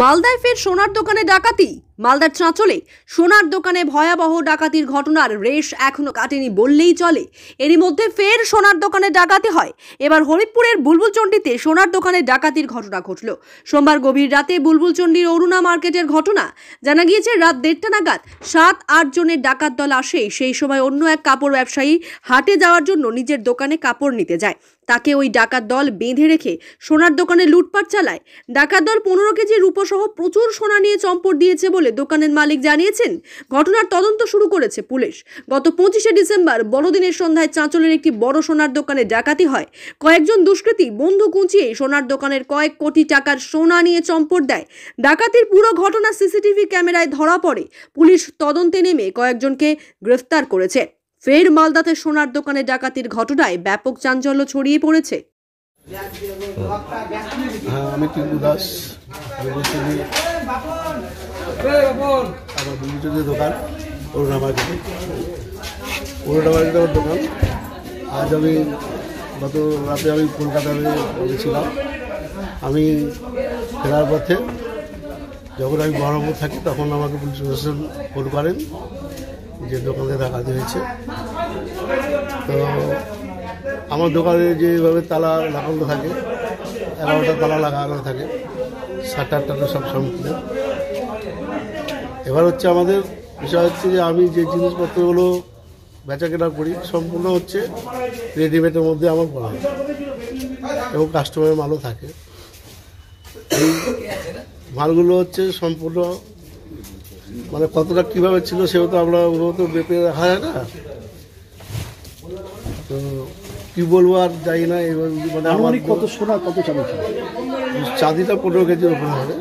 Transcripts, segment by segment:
মালদায় ফের সোনার দোকানে ডাকাতি মালদার চাঁচলে সোনার দোকানে ভয়াবহ ডাকাতির ঘটনার রেশ এখনো কাটেনি বললেই চলে এরই মধ্যে ফের সোনার দোকানে ডাকাতি হয় এবার হরিপুরের বুলবুলচণ্ডীতে সোনার দোকানে ডাকাতির ঘটনা ঘটল সোমবার গভীর রাতে বুলবুলচণ্ডীর অরুণা মার্কেটের ঘটনা জানা গিয়েছে রাত দেড়টা নাগাদ সাত আট জনের ডাকাত দল আসে সেই সময় অন্য এক কাপড় ব্যবসায়ী হাটে যাওয়ার জন্য নিজের দোকানে কাপড় নিতে যায় তাকে ওই ডাকাত দল বেঁধে রেখে সোনার দোকানে লুটপাট চালায় ডাকাত দল পনেরো কেজি রূপসহ প্রচুর সোনা নিয়ে চম্পট দিয়েছে বলে বলে দোকানের মালিক জানিয়েছেন ঘটনার তদন্ত শুরু করেছে পুলিশ গত পঁচিশে ডিসেম্বর বড়দিনের সন্ধ্যায় চাঁচলের একটি বড় সোনার দোকানে ডাকাতি হয় কয়েকজন দুষ্কৃতী বন্ধু কুঁচিয়ে সোনার দোকানের কয়েক কোটি টাকার সোনা নিয়ে চম্পট দেয় ডাকাতির পুরো ঘটনা সিসিটিভি ক্যামেরায় ধরা পড়ে পুলিশ তদন্তে নেমে কয়েকজনকে গ্রেফতার করেছে ফের মালদাতে সোনার দোকানে ডাকাতির ঘটনায় ব্যাপক চাঞ্চল্য ছড়িয়ে পড়েছে হ্যাঁ, আমি দাস দোকান অরুণা মার্কেটে আমার দোকান আজ আমি গত রাতে আমি কলকাতায় ছিলাম আমি ফেরার পথে যখন আমি বহরমপুর থাকি তখন আমাকে পুলিশ প্রশাসন ফোন করেন যে দোকানে দেখা হয়েছে তো আমার দোকানে যেভাবে তালা লাগানো থাকে এগারোটা তালা লাগানো থাকে সাটার টাটা সব সম্পূর্ণ এবার হচ্ছে আমাদের বিষয় হচ্ছে যে আমি যে জিনিসপত্রগুলো বেচা কেনা করি সম্পূর্ণ হচ্ছে রেডিমেডের মধ্যে আমার করা হয় এবং কাস্টমারের মালও থাকে এই মালগুলো হচ্ছে সম্পূর্ণ মানে কতটা কীভাবে ছিল সেও তো আমরা ওগুলো তো বেঁপে রাখা যায় না তো কি বলবো আর যাই না এবার মানে আমার কত সোনা কত চাঁদি ছিল চাঁদিটা পনেরো কেজির ওপরে হবে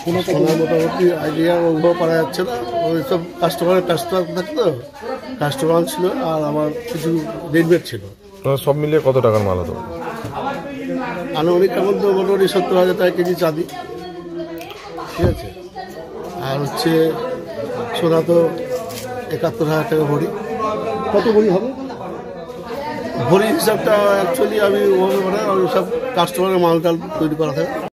সোনা সোনা মোটামুটি আইডিয়া অনুভব পারা যাচ্ছে না ওই সব কাস্টমারের কাস্টমার থাকতো কাস্টমার ছিল আর আমার কিছু রেডমেড ছিল সব মিলিয়ে কত টাকার মাল হতো আনুমানিক এমন তো মোটামুটি সত্তর হাজার টাকা কেজি চাঁদি ঠিক আছে আর হচ্ছে সোনা তো একাত্তর হাজার টাকা ভরি কত ভরি হবে ঘড়ির হিসাবটা অ্যাকচুয়ালি আমি ওভাবে মানে আমি সব কাস্টমারের মাল টাল তৈরি করা থাকে